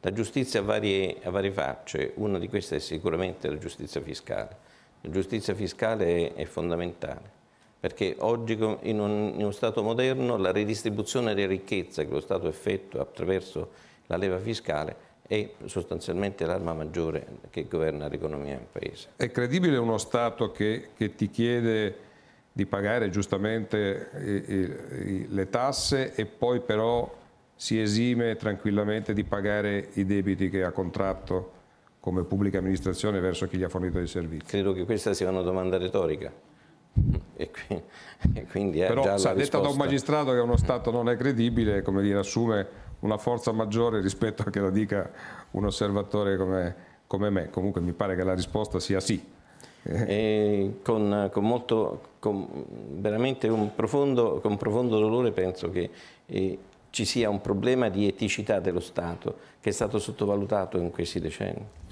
La giustizia ha varie, ha varie facce, una di queste è sicuramente la giustizia fiscale. La giustizia fiscale è, è fondamentale perché oggi in, un, in, uno Stato moderno la redistribuzione delle ricchezze che lo Stato effettua attraverso la leva fiscale è sostanzialmente l'arma maggiore che governa l'economia del Paese. È credibile uno Stato che, che ti chiede di pagare giustamente i, i, le tasse e poi però si esime tranquillamente di pagare i debiti che ha contratto come pubblica amministrazione verso chi gli ha fornito i servizi. Credo che questa sia una domanda retorica. E quindi, e quindi Però, già sa, detta da un magistrato che uno Stato non è credibile, come dire, assume una forza maggiore rispetto a che la dica un osservatore come, come me. Comunque mi pare che la risposta sia sì. E con, con, molto, con veramente un profondo, con profondo dolore penso che eh, ci sia un problema di eticità dello Stato che è stato sottovalutato in questi decenni.